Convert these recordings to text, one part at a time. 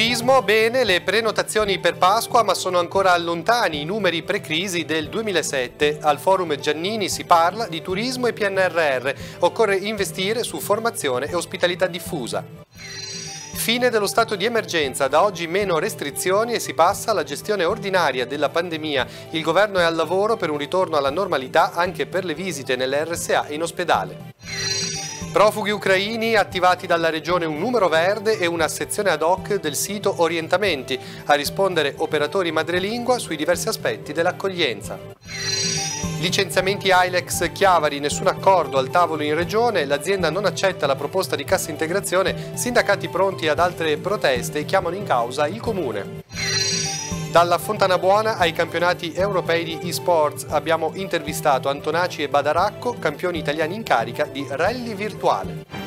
Turismo, bene le prenotazioni per Pasqua ma sono ancora lontani i numeri pre-crisi del 2007. Al forum Giannini si parla di turismo e PNRR, occorre investire su formazione e ospitalità diffusa. Fine dello stato di emergenza, da oggi meno restrizioni e si passa alla gestione ordinaria della pandemia. Il governo è al lavoro per un ritorno alla normalità anche per le visite nelle RSA e in ospedale. Profughi ucraini attivati dalla regione un numero verde e una sezione ad hoc del sito Orientamenti a rispondere operatori madrelingua sui diversi aspetti dell'accoglienza. Licenziamenti Ailex Chiavari, nessun accordo al tavolo in regione, l'azienda non accetta la proposta di cassa integrazione, sindacati pronti ad altre proteste chiamano in causa il comune. Dalla Fontana Buona ai campionati europei di eSports abbiamo intervistato Antonaci e Badaracco, campioni italiani in carica di rally virtuale.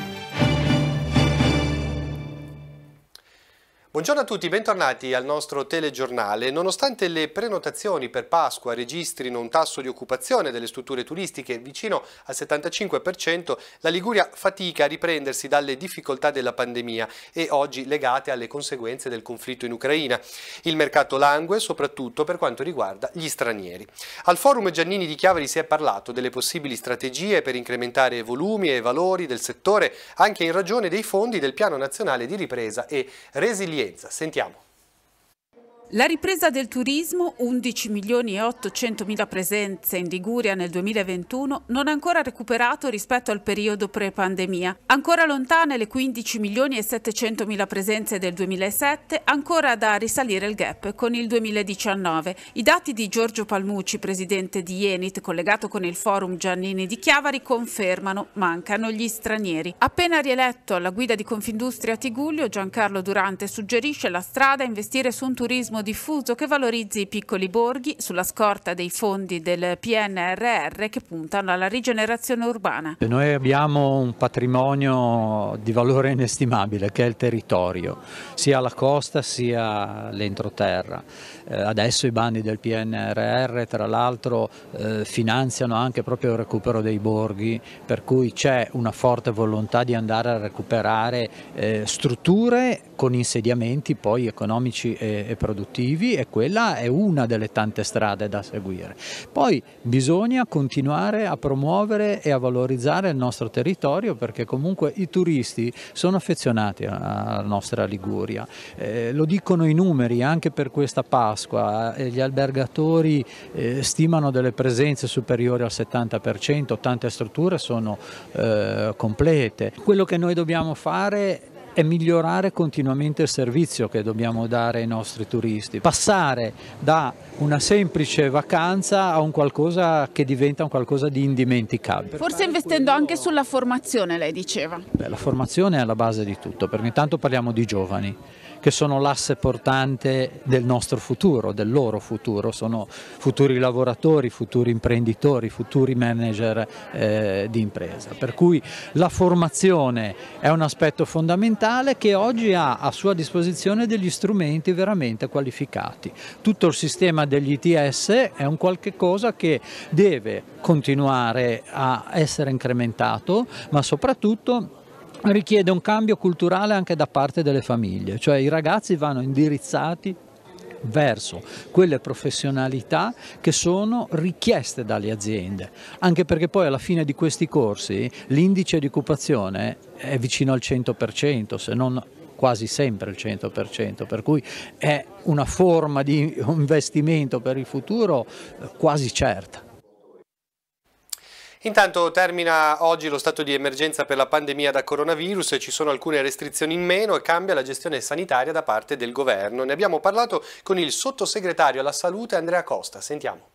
Buongiorno a tutti, bentornati al nostro telegiornale. Nonostante le prenotazioni per Pasqua registrino un tasso di occupazione delle strutture turistiche vicino al 75%, la Liguria fatica a riprendersi dalle difficoltà della pandemia e oggi legate alle conseguenze del conflitto in Ucraina. Il mercato langue soprattutto per quanto riguarda gli stranieri. Al forum Giannini di Chiavari si è parlato delle possibili strategie per incrementare volumi e valori del settore anche in ragione dei fondi del Piano Nazionale di Ripresa e Resilienza esperienza. Sentiamo. La ripresa del turismo, 11 milioni e 800 mila presenze in Liguria nel 2021, non è ancora recuperato rispetto al periodo pre-pandemia. Ancora lontane le 15 milioni e 700 mila presenze del 2007, ancora da risalire il gap con il 2019. I dati di Giorgio Palmucci, presidente di Enit, collegato con il forum Giannini di Chiavari, confermano mancano gli stranieri. Appena rieletto alla guida di Confindustria Tiguglio, Giancarlo Durante suggerisce la strada a investire su un turismo diffuso che valorizzi i piccoli borghi sulla scorta dei fondi del PNRR che puntano alla rigenerazione urbana. Noi abbiamo un patrimonio di valore inestimabile che è il territorio, sia la costa sia l'entroterra. Eh, adesso i bandi del PNRR tra l'altro eh, finanziano anche proprio il recupero dei borghi, per cui c'è una forte volontà di andare a recuperare eh, strutture con insediamenti poi economici e produttivi produttivi e quella è una delle tante strade da seguire. Poi bisogna continuare a promuovere e a valorizzare il nostro territorio perché comunque i turisti sono affezionati alla nostra Liguria, eh, lo dicono i numeri anche per questa Pasqua, eh, gli albergatori eh, stimano delle presenze superiori al 70%, tante strutture sono eh, complete. Quello che noi dobbiamo fare è migliorare continuamente il servizio che dobbiamo dare ai nostri turisti, passare da una semplice vacanza a un qualcosa che diventa un qualcosa di indimenticabile. Forse investendo anche sulla formazione, lei diceva. Beh, la formazione è alla base di tutto, perché intanto parliamo di giovani che sono l'asse portante del nostro futuro, del loro futuro, sono futuri lavoratori, futuri imprenditori, futuri manager eh, di impresa. Per cui la formazione è un aspetto fondamentale che oggi ha a sua disposizione degli strumenti veramente qualificati. Tutto il sistema degli ITS è un qualche cosa che deve continuare a essere incrementato, ma soprattutto richiede un cambio culturale anche da parte delle famiglie, cioè i ragazzi vanno indirizzati verso quelle professionalità che sono richieste dalle aziende, anche perché poi alla fine di questi corsi l'indice di occupazione è vicino al 100%, se non quasi sempre il 100%, per cui è una forma di investimento per il futuro eh, quasi certa. Intanto termina oggi lo stato di emergenza per la pandemia da coronavirus, e ci sono alcune restrizioni in meno e cambia la gestione sanitaria da parte del governo. Ne abbiamo parlato con il sottosegretario alla salute Andrea Costa, sentiamo.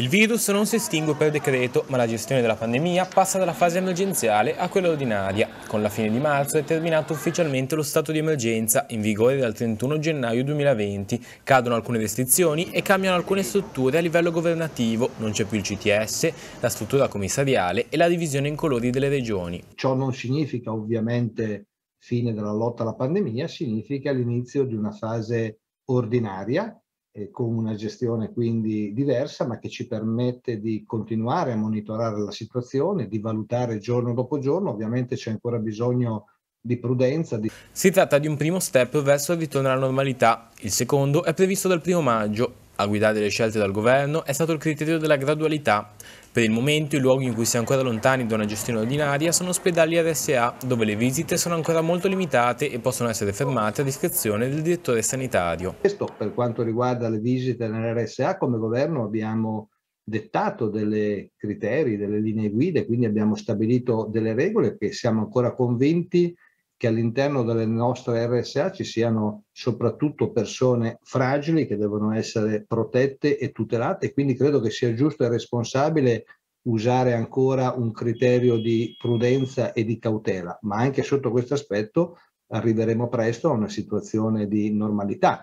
Il virus non si estingue per decreto, ma la gestione della pandemia passa dalla fase emergenziale a quella ordinaria. Con la fine di marzo è terminato ufficialmente lo stato di emergenza, in vigore dal 31 gennaio 2020. Cadono alcune restrizioni e cambiano alcune strutture a livello governativo. Non c'è più il CTS, la struttura commissariale e la divisione in colori delle regioni. Ciò non significa ovviamente fine della lotta alla pandemia, significa l'inizio di una fase ordinaria eh, con una gestione quindi diversa, ma che ci permette di continuare a monitorare la situazione, di valutare giorno dopo giorno. Ovviamente c'è ancora bisogno di prudenza. Di... Si tratta di un primo step verso il ritorno alla normalità. Il secondo è previsto dal primo maggio. A guidare le scelte dal governo è stato il criterio della gradualità. Per il momento i luoghi in cui si è ancora lontani da una gestione ordinaria sono ospedali RSA, dove le visite sono ancora molto limitate e possono essere fermate a discrezione del direttore sanitario. Questo per quanto riguarda le visite nell'RSA, come governo abbiamo dettato dei criteri, delle linee guida, quindi abbiamo stabilito delle regole che siamo ancora convinti che all'interno delle nostre RSA ci siano soprattutto persone fragili che devono essere protette e tutelate quindi credo che sia giusto e responsabile usare ancora un criterio di prudenza e di cautela, ma anche sotto questo aspetto arriveremo presto a una situazione di normalità.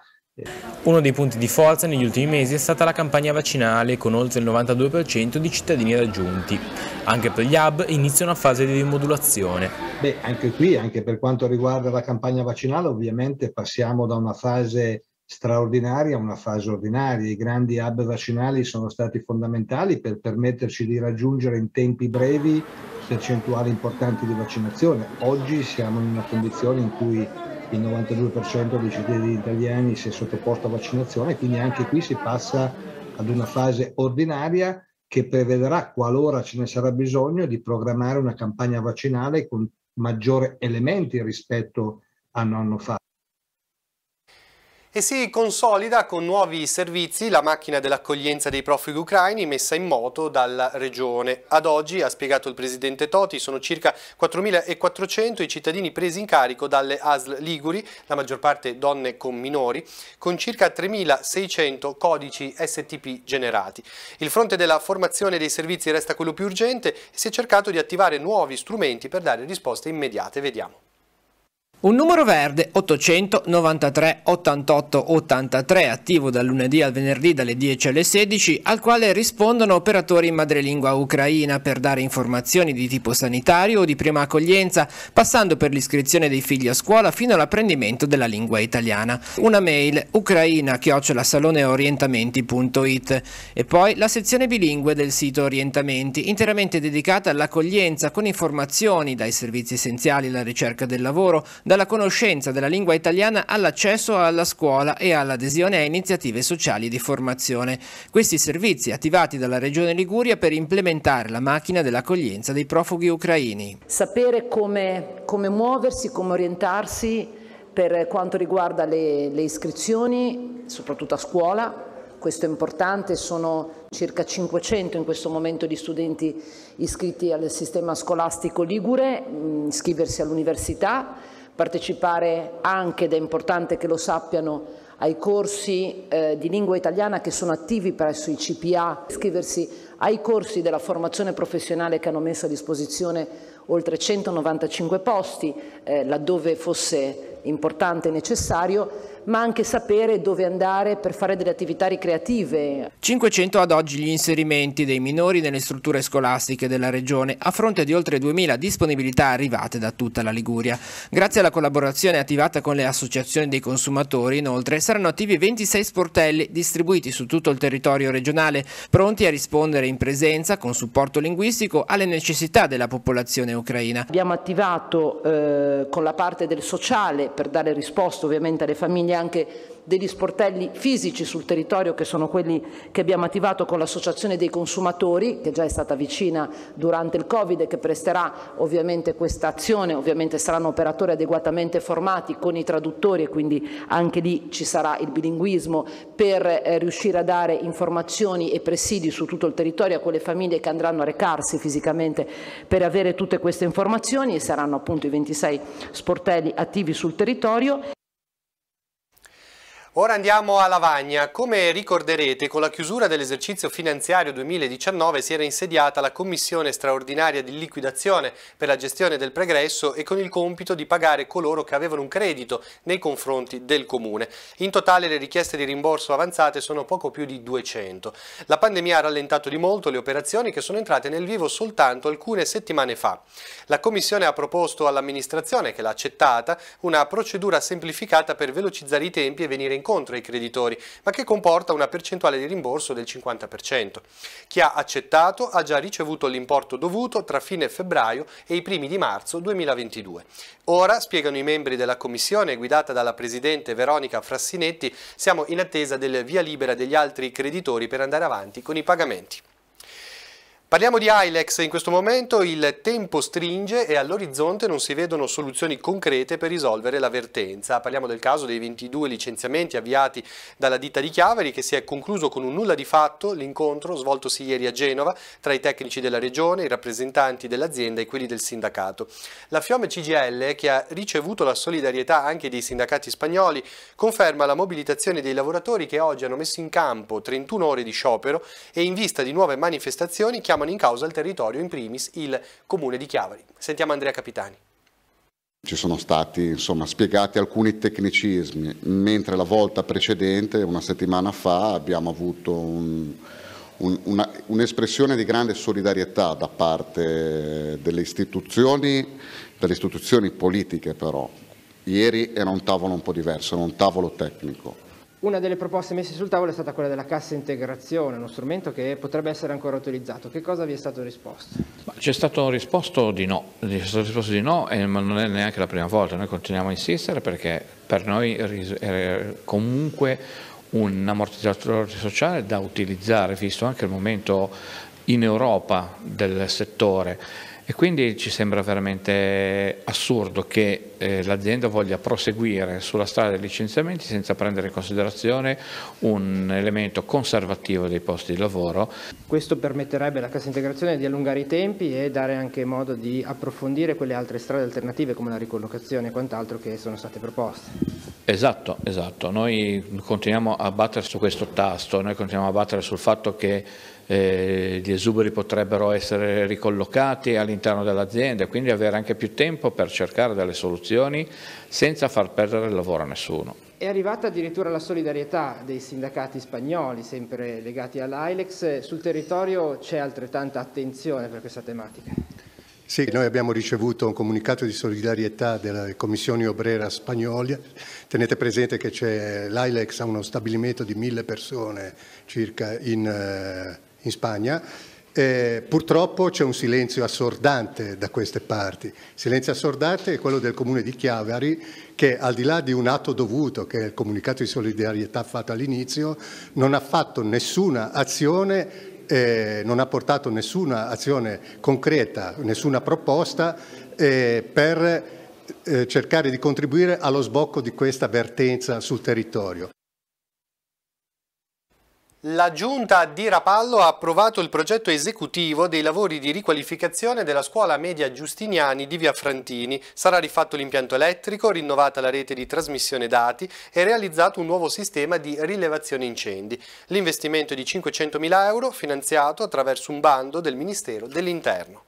Uno dei punti di forza negli ultimi mesi è stata la campagna vaccinale con oltre il 92% di cittadini raggiunti. Anche per gli hub inizia una fase di rimodulazione. Beh, anche qui, anche per quanto riguarda la campagna vaccinale, ovviamente passiamo da una fase straordinaria a una fase ordinaria. I grandi hub vaccinali sono stati fondamentali per permetterci di raggiungere in tempi brevi percentuali importanti di vaccinazione. Oggi siamo in una condizione in cui il 92% dei cittadini italiani si è sottoposto a vaccinazione, quindi anche qui si passa ad una fase ordinaria che prevederà, qualora ce ne sarà bisogno, di programmare una campagna vaccinale con maggiori elementi rispetto a un anno fa e si consolida con nuovi servizi la macchina dell'accoglienza dei profughi ucraini messa in moto dalla regione. Ad oggi, ha spiegato il presidente Toti, sono circa 4.400 i cittadini presi in carico dalle ASL Liguri, la maggior parte donne con minori, con circa 3.600 codici STP generati. Il fronte della formazione dei servizi resta quello più urgente e si è cercato di attivare nuovi strumenti per dare risposte immediate. Vediamo. Un numero verde 893 88 83 attivo dal lunedì al venerdì dalle 10 alle 16 al quale rispondono operatori in madrelingua ucraina per dare informazioni di tipo sanitario o di prima accoglienza passando per l'iscrizione dei figli a scuola fino all'apprendimento della lingua italiana. Una mail ucraina-saloneorientamenti.it e poi la sezione bilingue del sito Orientamenti interamente dedicata all'accoglienza con informazioni dai servizi essenziali alla ricerca del lavoro dalla conoscenza della lingua italiana all'accesso alla scuola e all'adesione a iniziative sociali di formazione. Questi servizi attivati dalla Regione Liguria per implementare la macchina dell'accoglienza dei profughi ucraini. Sapere come, come muoversi, come orientarsi per quanto riguarda le, le iscrizioni, soprattutto a scuola, questo è importante, sono circa 500 in questo momento di studenti iscritti al sistema scolastico Ligure, mm, iscriversi all'università, partecipare anche, ed è importante che lo sappiano, ai corsi eh, di lingua italiana che sono attivi presso i CPA, iscriversi ai corsi della formazione professionale che hanno messo a disposizione oltre 195 posti, eh, laddove fosse importante e necessario, ma anche sapere dove andare per fare delle attività ricreative. 500 ad oggi gli inserimenti dei minori nelle strutture scolastiche della regione, a fronte di oltre 2000 disponibilità arrivate da tutta la Liguria. Grazie alla collaborazione attivata con le associazioni dei consumatori, inoltre, saranno attivi 26 sportelli distribuiti su tutto il territorio regionale, pronti a rispondere in presenza, con supporto linguistico, alle necessità della popolazione ucraina. Abbiamo attivato eh, con la parte del sociale per dare risposta ovviamente alle famiglie anche degli sportelli fisici sul territorio che sono quelli che abbiamo attivato con l'associazione dei consumatori che già è stata vicina durante il covid e che presterà ovviamente questa azione ovviamente saranno operatori adeguatamente formati con i traduttori e quindi anche lì ci sarà il bilinguismo per eh, riuscire a dare informazioni e presidi su tutto il territorio a quelle famiglie che andranno a recarsi fisicamente per avere tutte queste informazioni e saranno appunto i 26 sportelli attivi sul territorio Ora andiamo a Lavagna. Come ricorderete, con la chiusura dell'esercizio finanziario 2019 si era insediata la Commissione straordinaria di liquidazione per la gestione del pregresso e con il compito di pagare coloro che avevano un credito nei confronti del Comune. In totale le richieste di rimborso avanzate sono poco più di 200. La pandemia ha rallentato di molto le operazioni che sono entrate nel vivo soltanto alcune settimane fa. La Commissione ha proposto all'amministrazione, che l'ha accettata, una procedura semplificata per velocizzare i tempi e venire incontro contro ai creditori, ma che comporta una percentuale di rimborso del 50%. Chi ha accettato ha già ricevuto l'importo dovuto tra fine febbraio e i primi di marzo 2022. Ora, spiegano i membri della commissione guidata dalla presidente Veronica Frassinetti, siamo in attesa del via libera degli altri creditori per andare avanti con i pagamenti. Parliamo di Ilex in questo momento, il tempo stringe e all'orizzonte non si vedono soluzioni concrete per risolvere l'avvertenza. Parliamo del caso dei 22 licenziamenti avviati dalla ditta di Chiaveri che si è concluso con un nulla di fatto l'incontro svoltosi ieri a Genova tra i tecnici della regione, i rappresentanti dell'azienda e quelli del sindacato. La Fiome CGL, che ha ricevuto la solidarietà anche dei sindacati spagnoli, conferma la mobilitazione dei lavoratori che oggi hanno messo in campo 31 ore di sciopero e in vista di nuove manifestazioni chiama chiamano in causa il territorio, in primis il comune di Chiavari. Sentiamo Andrea Capitani. Ci sono stati insomma, spiegati alcuni tecnicismi, mentre la volta precedente, una settimana fa, abbiamo avuto un, un, un'espressione di grande solidarietà da parte delle istituzioni, delle istituzioni politiche però. Ieri era un tavolo un po' diverso, era un tavolo tecnico una delle proposte messe sul tavolo è stata quella della cassa integrazione, uno strumento che potrebbe essere ancora utilizzato. Che cosa vi è stato risposto? C'è stato risposto di no, c'è stato risposto di no ma non è neanche la prima volta, noi continuiamo a insistere perché per noi è comunque un ammortizzatore sociale da utilizzare, visto anche il momento in Europa del settore e quindi ci sembra veramente assurdo che eh, l'azienda voglia proseguire sulla strada dei licenziamenti senza prendere in considerazione un elemento conservativo dei posti di lavoro. Questo permetterebbe alla cassa integrazione di allungare i tempi e dare anche modo di approfondire quelle altre strade alternative come la ricollocazione e quant'altro che sono state proposte. Esatto, esatto, noi continuiamo a battere su questo tasto, noi continuiamo a battere sul fatto che eh, gli esuberi potrebbero essere ricollocati all'interno dell'azienda, e quindi avere anche più tempo per cercare delle soluzioni soluzioni senza far perdere il lavoro a nessuno. È arrivata addirittura la solidarietà dei sindacati spagnoli, sempre legati all'AILEX. Sul territorio c'è altrettanta attenzione per questa tematica? Sì, noi abbiamo ricevuto un comunicato di solidarietà della Commissione Obrera Spagnola. Tenete presente che c'è l'AILEX ha uno stabilimento di mille persone circa in, eh, in Spagna eh, purtroppo c'è un silenzio assordante da queste parti. Silenzio assordante è quello del comune di Chiavari che al di là di un atto dovuto, che è il comunicato di solidarietà fatto all'inizio, non ha fatto nessuna azione eh, non ha portato nessuna azione concreta, nessuna proposta eh, per eh, cercare di contribuire allo sbocco di questa vertenza sul territorio. La giunta di Rapallo ha approvato il progetto esecutivo dei lavori di riqualificazione della scuola media Giustiniani di Via Frantini. Sarà rifatto l'impianto elettrico, rinnovata la rete di trasmissione dati e realizzato un nuovo sistema di rilevazione incendi. L'investimento è di 500.000 euro finanziato attraverso un bando del Ministero dell'Interno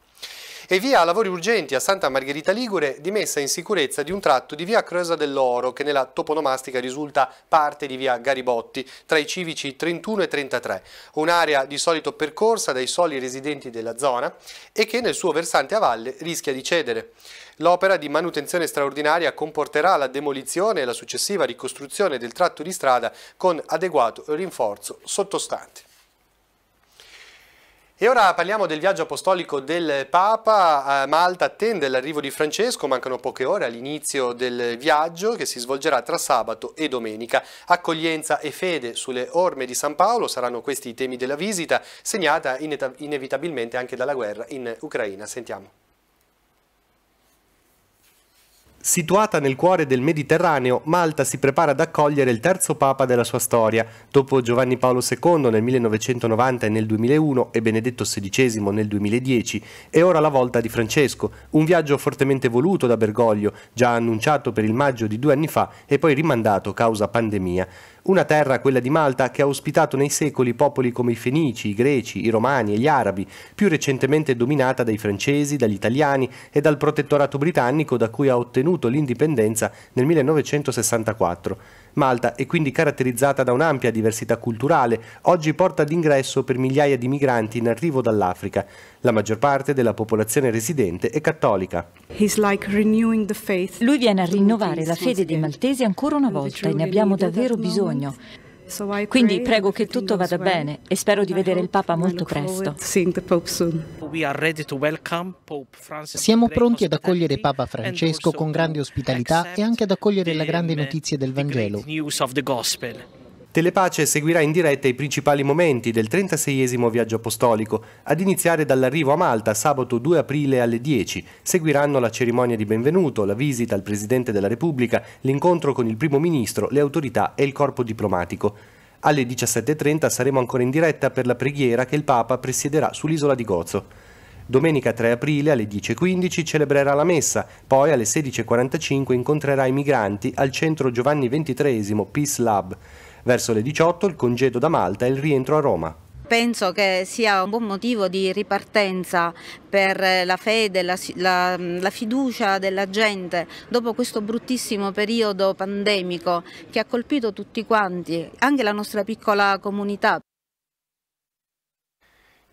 e via a lavori urgenti a Santa Margherita Ligure di messa in sicurezza di un tratto di via Cresa dell'Oro che nella toponomastica risulta parte di via Garibotti tra i civici 31 e 33, un'area di solito percorsa dai soli residenti della zona e che nel suo versante a valle rischia di cedere. L'opera di manutenzione straordinaria comporterà la demolizione e la successiva ricostruzione del tratto di strada con adeguato rinforzo sottostante. E ora parliamo del viaggio apostolico del Papa. Malta attende l'arrivo di Francesco, mancano poche ore all'inizio del viaggio che si svolgerà tra sabato e domenica. Accoglienza e fede sulle orme di San Paolo saranno questi i temi della visita, segnata inevitabilmente anche dalla guerra in Ucraina. Sentiamo. Situata nel cuore del Mediterraneo, Malta si prepara ad accogliere il terzo papa della sua storia, dopo Giovanni Paolo II nel 1990 e nel 2001 e Benedetto XVI nel 2010, è ora la volta di Francesco, un viaggio fortemente voluto da Bergoglio, già annunciato per il maggio di due anni fa e poi rimandato causa pandemia. Una terra, quella di Malta, che ha ospitato nei secoli popoli come i Fenici, i Greci, i Romani e gli Arabi, più recentemente dominata dai francesi, dagli italiani e dal protettorato britannico da cui ha ottenuto l'indipendenza nel 1964. Malta è quindi caratterizzata da un'ampia diversità culturale, oggi porta d'ingresso per migliaia di migranti in arrivo dall'Africa. La maggior parte della popolazione residente è cattolica. Lui viene a rinnovare la fede dei maltesi ancora una volta e ne abbiamo davvero bisogno. Quindi prego che tutto vada bene e spero di vedere il Papa molto presto. Siamo pronti ad accogliere Papa Francesco con grande ospitalità e anche ad accogliere la grande notizia del Vangelo. Telepace seguirà in diretta i principali momenti del 36 esimo viaggio apostolico, ad iniziare dall'arrivo a Malta sabato 2 aprile alle 10. Seguiranno la cerimonia di benvenuto, la visita al Presidente della Repubblica, l'incontro con il Primo Ministro, le autorità e il corpo diplomatico. Alle 17.30 saremo ancora in diretta per la preghiera che il Papa presiederà sull'isola di Gozo. Domenica 3 aprile alle 10.15 celebrerà la messa, poi alle 16.45 incontrerà i migranti al centro Giovanni XXIII Peace Lab. Verso le 18 il congedo da Malta e il rientro a Roma penso che sia un buon motivo di ripartenza per eh, la fede, la, la, mm, la, fiducia della gente dopo questo bruttissimo periodo pandemico che ha colpito tutti quanti, anche la nostra piccola comunità.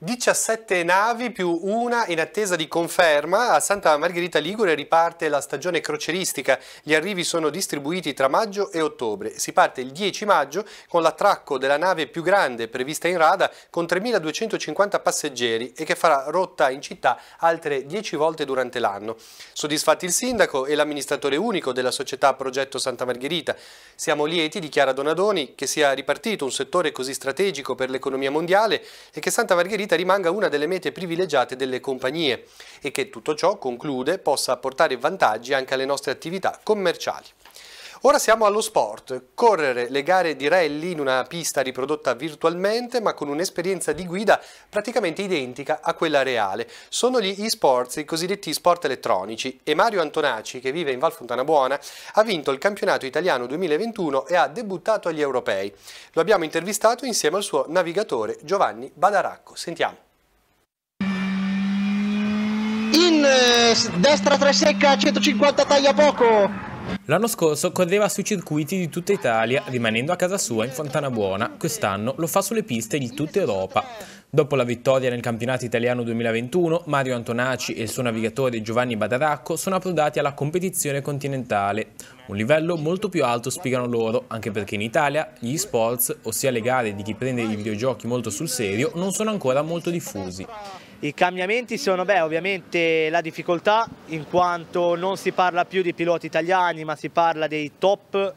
17 navi più una in attesa di conferma, a Santa Margherita Ligure riparte la stagione croceristica, gli arrivi sono distribuiti tra maggio e ottobre, si parte il 10 maggio con l'attracco della nave più grande prevista in rada con 3.250 passeggeri e che farà rotta in città altre 10 volte durante l'anno. Soddisfatti il sindaco e l'amministratore unico della società Progetto Santa Margherita, siamo lieti, dichiara Donadoni, che sia ripartito un settore così strategico per l'economia mondiale e che Santa Margherita rimanga una delle mete privilegiate delle compagnie e che tutto ciò, conclude, possa portare vantaggi anche alle nostre attività commerciali. Ora siamo allo sport. Correre le gare di rally in una pista riprodotta virtualmente ma con un'esperienza di guida praticamente identica a quella reale. Sono gli e-sports, i cosiddetti sport elettronici e Mario Antonacci, che vive in Val Fontana Buona ha vinto il campionato italiano 2021 e ha debuttato agli europei. Lo abbiamo intervistato insieme al suo navigatore Giovanni Badaracco. Sentiamo. In eh, destra 3 secca 150 taglia poco L'anno scorso correva sui circuiti di tutta Italia, rimanendo a casa sua in Fontana Buona. quest'anno lo fa sulle piste di tutta Europa. Dopo la vittoria nel campionato italiano 2021, Mario Antonaci e il suo navigatore Giovanni Badaracco sono approdati alla competizione continentale. Un livello molto più alto, spiegano loro, anche perché in Italia gli e-sports, ossia le gare di chi prende i videogiochi molto sul serio, non sono ancora molto diffusi. I cambiamenti sono beh, ovviamente la difficoltà in quanto non si parla più di piloti italiani ma si parla dei top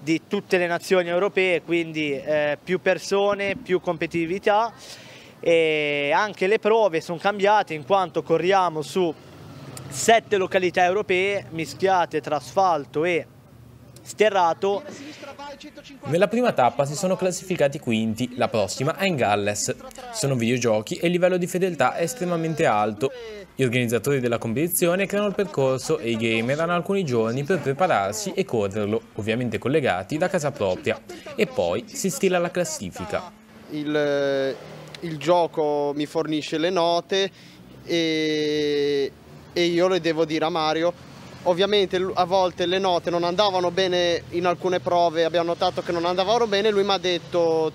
di tutte le nazioni europee, quindi eh, più persone, più competitività e anche le prove sono cambiate in quanto corriamo su sette località europee mischiate tra asfalto e sterrato. Nella prima tappa si sono classificati quinti, la prossima è in Galles. Sono videogiochi e il livello di fedeltà è estremamente alto. Gli organizzatori della competizione creano il percorso e i gamer hanno alcuni giorni per prepararsi e correrlo, ovviamente collegati da casa propria, e poi si stila la classifica. Il, eh, il gioco mi fornisce le note e, e io le devo dire a Mario ovviamente a volte le note non andavano bene in alcune prove, abbiamo notato che non andavano bene, lui mi ha detto,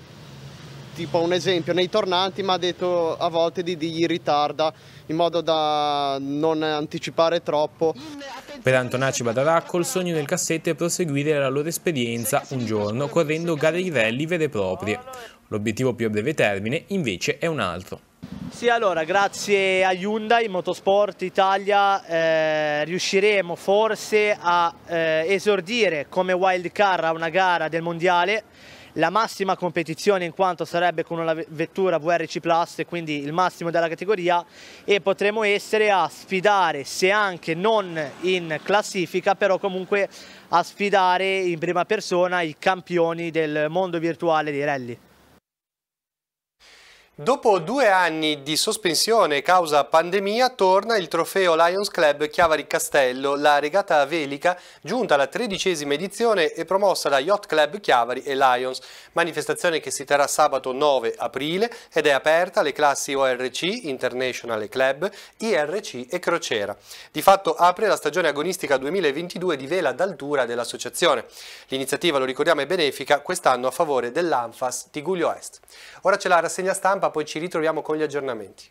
tipo un esempio, nei tornanti mi ha detto a volte di dirgli ritarda in modo da non anticipare troppo. Per Antonacci Badaracco il sogno nel cassetto è proseguire la loro esperienza un giorno correndo gare di rally vere e proprie. L'obiettivo più a breve termine invece è un altro. Sì, allora, grazie a Hyundai Motorsport Italia eh, riusciremo forse a eh, esordire come wild car a una gara del Mondiale la massima competizione in quanto sarebbe con una vettura VRC Plus quindi il massimo della categoria e potremo essere a sfidare se anche non in classifica però comunque a sfidare in prima persona i campioni del mondo virtuale di rally. Dopo due anni di sospensione causa pandemia torna il trofeo Lions Club Chiavari Castello, la regata velica giunta alla tredicesima edizione e promossa da Yacht Club Chiavari e Lions manifestazione che si terrà sabato 9 aprile ed è aperta alle classi ORC, International e Club, IRC e Crociera. Di fatto apre la stagione agonistica 2022 di vela d'altura dell'associazione. L'iniziativa, lo ricordiamo, è benefica quest'anno a favore dell'ANFAS di Guglio Est. Ora c'è la rassegna stampa, poi ci ritroviamo con gli aggiornamenti.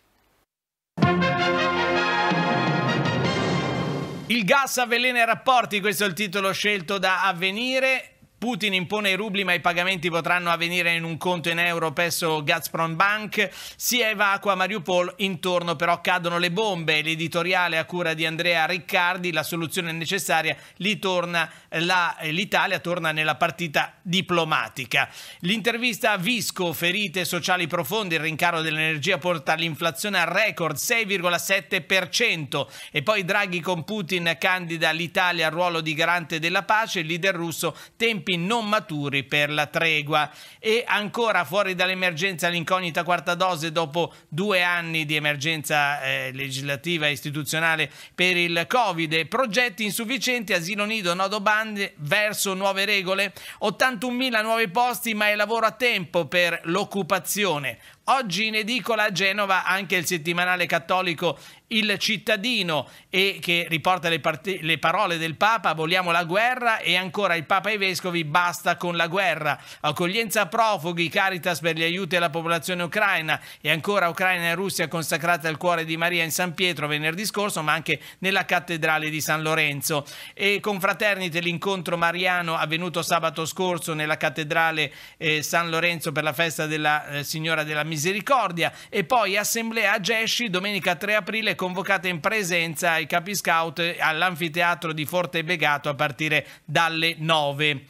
Il gas avvelena i rapporti, questo è il titolo scelto da Avvenire. Putin impone i rubli ma i pagamenti potranno avvenire in un conto in euro presso Gazprom Bank, si evacua Mariupol, intorno però cadono le bombe, l'editoriale a cura di Andrea Riccardi, la soluzione necessaria, lì torna la, l'Italia torna nella partita diplomatica. L'intervista a Visco, ferite sociali profonde, il rincaro dell'energia porta l'inflazione al record 6,7% e poi Draghi con Putin candida l'Italia al ruolo di garante della pace, il leader russo tempi tempi non maturi per la tregua. E ancora fuori dall'emergenza l'incognita quarta dose dopo due anni di emergenza eh, legislativa e istituzionale per il Covid. Progetti insufficienti, asilo nido, nodo bande verso nuove regole. 81.000 nuovi posti ma è lavoro a tempo per l'occupazione. Oggi in edicola a Genova anche il settimanale cattolico Il Cittadino e che riporta le, le, parole del Papa vogliamo la guerra e ancora il Papa e i Vescovi basta con la guerra. Accoglienza profughi, Caritas per gli aiuti alla popolazione ucraina e ancora Ucraina e Russia consacrate al cuore di Maria in San Pietro venerdì scorso ma anche nella cattedrale di San Lorenzo. E confraternite l'incontro mariano avvenuto sabato scorso nella cattedrale eh, San Lorenzo per la festa della eh, Signora della Misericordia Misericordia e poi assemblea a Gesci domenica 3 aprile convocata in presenza ai capi scout all'anfiteatro di Forte Begato a partire dalle 9.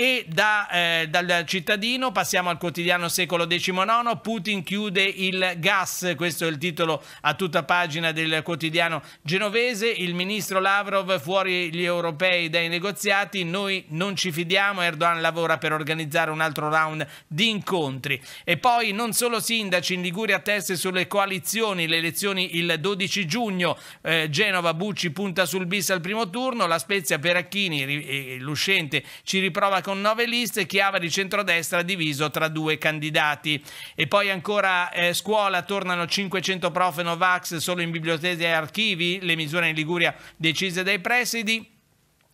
E da, eh, dal cittadino passiamo al quotidiano secolo XIX, Putin chiude il gas, questo è il titolo a tutta pagina del quotidiano genovese, il ministro Lavrov fuori gli europei dai negoziati, noi non ci fidiamo, Erdogan lavora per organizzare un altro round di incontri. E poi non solo sindaci, in Liguria teste sulle coalizioni, le elezioni il 12 giugno, eh, Genova Bucci punta sul bis al primo turno, la Spezia Peracchini, eh, l'uscente, ci riprova con con nove liste, chiave di centrodestra diviso tra due candidati. E poi ancora eh, scuola, tornano 500 prof e Novax solo in biblioteche e archivi, le misure in Liguria decise dai presidi.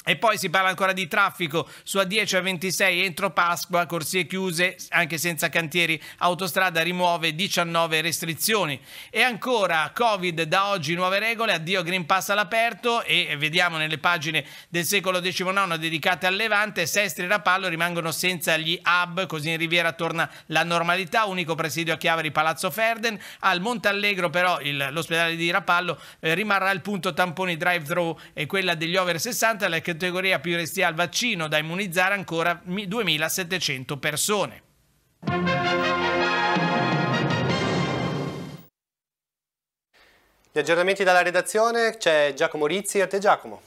E poi si parla ancora di traffico su A10 a 26 entro Pasqua, corsie chiuse anche senza cantieri, autostrada rimuove 19 restrizioni. E ancora Covid da oggi nuove regole, addio Green Pass all'aperto e vediamo nelle pagine del secolo XIX dedicate al Levante, Sestri e Rapallo rimangono senza gli hub, così in Riviera torna la normalità, unico presidio a di Palazzo Ferden, al Montallegro però l'ospedale di Rapallo eh, rimarrà il punto tamponi drive-thru e quella degli over 60 che categoria più resti al vaccino, da immunizzare ancora 2.700 persone. Gli aggiornamenti dalla redazione c'è Giacomo Rizzi, a te Giacomo.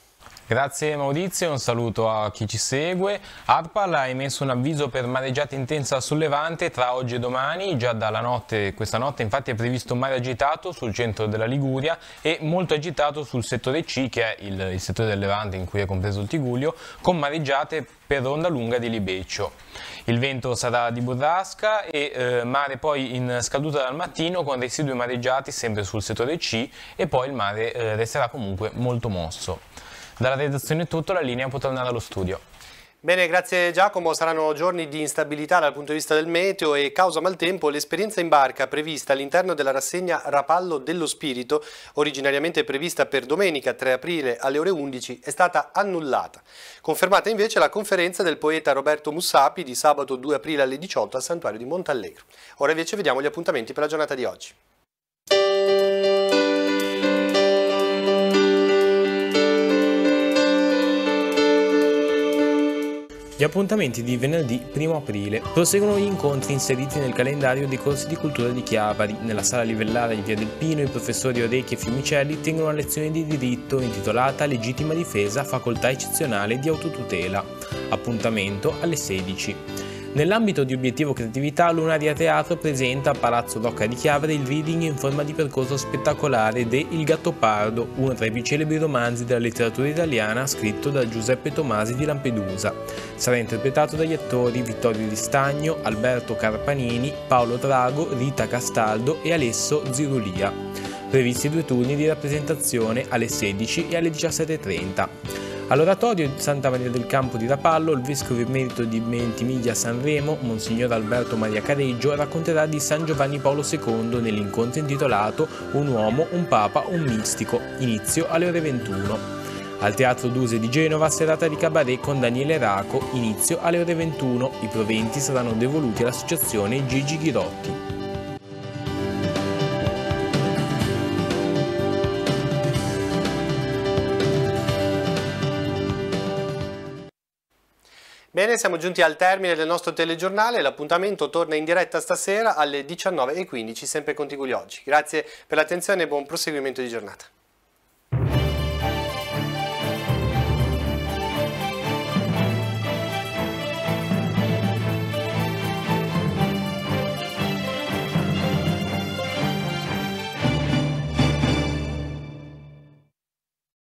Grazie Maurizio, un saluto a chi ci segue. ARPAL ha emesso un avviso per mareggiata intensa sul Levante tra oggi e domani, già dalla notte, questa notte infatti è previsto un mare agitato sul centro della Liguria e molto agitato sul settore C che è il, il settore del Levante in cui è compreso il Tiguglio, con mareggiate per onda lunga di Libeccio. Il vento sarà di burrasca e eh, mare poi in scaduta dal mattino con residui mareggiati sempre sul settore C e poi il mare eh, resterà comunque molto mosso. Dalla redazione è tutto, la linea potrà andare allo studio. Bene, grazie Giacomo. Saranno giorni di instabilità dal punto di vista del meteo e causa maltempo. L'esperienza in barca prevista all'interno della rassegna Rapallo dello Spirito, originariamente prevista per domenica 3 aprile alle ore 11, è stata annullata. Confermata invece la conferenza del poeta Roberto Mussapi di sabato 2 aprile alle 18 al santuario di Montallegro. Ora invece vediamo gli appuntamenti per la giornata di oggi. Gli appuntamenti di venerdì 1 aprile proseguono gli incontri inseriti nel calendario dei corsi di cultura di Chiavari. Nella sala livellare di via del Pino i professori Orecchi e Fiumicelli tengono una lezione di diritto intitolata Legittima difesa, facoltà eccezionale di autotutela. Appuntamento alle 16. Nell'ambito di Obiettivo Creatività, Lunaria Teatro presenta a Palazzo Rocca di Chiavere il reading in forma di percorso spettacolare de Il Gattopardo, uno tra i più celebri romanzi della letteratura italiana scritto da Giuseppe Tomasi di Lampedusa. Sarà interpretato dagli attori Vittorio Di Stagno, Alberto Carpanini, Paolo Drago, Rita Castaldo e Alesso Zirulia. Previsti due turni di rappresentazione alle 16 e alle 17.30. All'oratorio di Santa Maria del Campo di Rapallo, il vescovo emerito di Ventimiglia Sanremo, Monsignor Alberto Maria Careggio, racconterà di San Giovanni Paolo II nell'incontro intitolato Un uomo, un papa, un mistico, inizio alle ore 21. Al Teatro Duse di Genova, serata di cabaret con Daniele Raco, inizio alle ore 21. I proventi saranno devoluti all'associazione Gigi Ghirotti. Bene, siamo giunti al termine del nostro telegiornale, l'appuntamento torna in diretta stasera alle 19.15 sempre con Tiguli Oggi. Grazie per l'attenzione e buon proseguimento di giornata.